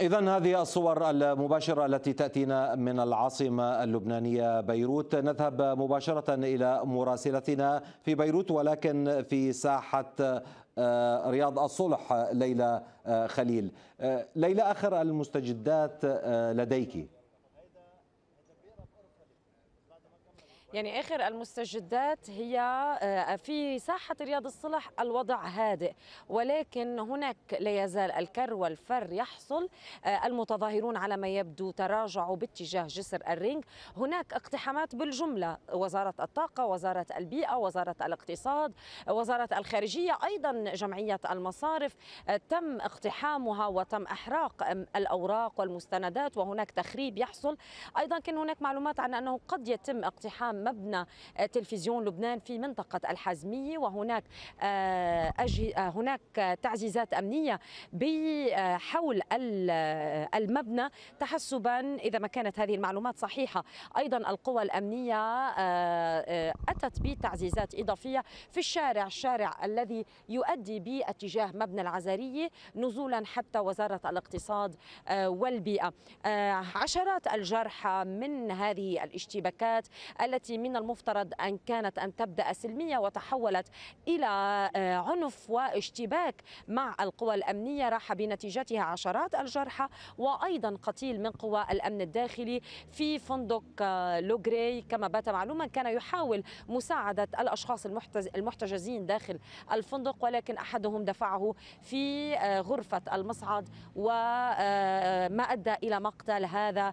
إذا هذه الصور المباشرة التي تأتينا من العاصمة اللبنانية بيروت نذهب مباشرة إلى مراسلتنا في بيروت ولكن في ساحة آه، رياض الصلح ليلى آه، خليل آه، ليلى آخر المستجدات لديك يعني اخر المستجدات هي آه، في ساحه رياض الصلح الوضع هادئ ولكن هناك لا يزال الكر والفر يحصل آه، المتظاهرون على ما يبدو تراجعوا باتجاه جسر الرينج هناك اقتحامات بالجمله وزاره الطاقه وزاره البيئه وزاره الاقتصاد وزاره الخارجيه ايضا جمعيه المصارف آه، تم اقتحامها وتم احراق الاوراق والمستندات وهناك تخريب يحصل ايضا كان هناك معلومات عن انه قد يتم اقتحام مبنى تلفزيون لبنان في منطقة الحزمية وهناك آه، آه، هناك تعزيزات أمنية حول المبنى تحسبا إذا ما كانت هذه المعلومات صحيحة أيضا القوى الأمنية آه، أتت بتعزيزات إضافية في الشارع الشارع الذي يؤدي باتجاه مبنى العزارية نزولا حتى وزارة الاقتصاد والبيئة عشرات الجرحى من هذه الاشتباكات التي التي من المفترض أن كانت أن تبدأ سلمية وتحولت إلى آه، عنف واشتباك مع القوى الأمنية راح بنتيجتها عشرات الجرحى وأيضا قتيل من قوى الأمن الداخلي في فندق آه، لوغري كما بات معلوما كان يحاول مساعدة الأشخاص المحتجزين داخل الفندق ولكن أحدهم دفعه في آه، غرفة المصعد وما أدى إلى مقتل هذا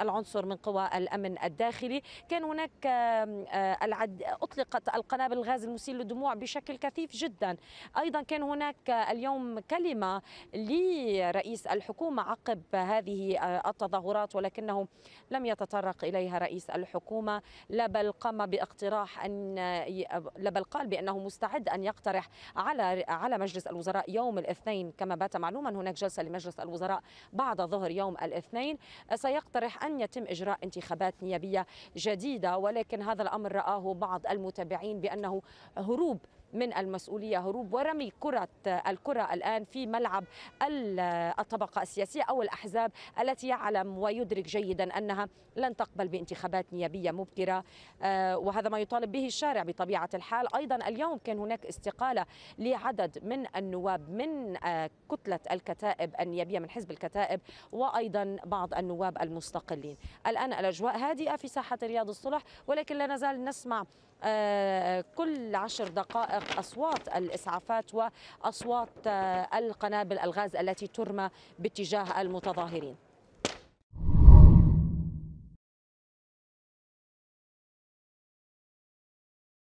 العنصر من قوى الأمن الداخلي كان هناك آه، العد أطلقت القنابل الغاز المسيل للدموع بشكل كثيف جدا أيضا كان هناك آه، اليوم كلمة لرئيس الحكومة عقب هذه آه، التظاهرات ولكنه لم يتطرق إليها رئيس الحكومة لا بل قام باقتراح أن لا بل قال بأنه مستعد أن يقترح على على مجلس الوزراء يوم الاثنين كما بات معلوما هناك جلسة لمجلس الوزراء بعد ظهر يوم الاثنين سيقترح أن يتم إجراء انتخابات نيابية جديدة جديدة ولكن هذا الأمر رآه بعض المتابعين بأنه هروب من المسؤولية هروب ورمي كرة الكرة الآن في ملعب الطبقة السياسية أو الأحزاب التي يعلم ويدرك جيدا أنها لن تقبل بانتخابات نيابية مبكرة آه، وهذا ما يطالب به الشارع بطبيعة الحال أيضا اليوم كان هناك استقالة لعدد من النواب من آه، كتلة الكتائب النيابية من حزب الكتائب وأيضا بعض النواب المستقلين الآن الأجواء هادئة في ساحة رياض الصلح ولكن لا نزال نسمع آه، كل عشر دقائق سائق أصوات الإسعافات وأصوات آه، القنابل الغاز التي ترمى باتجاه المتظاهرين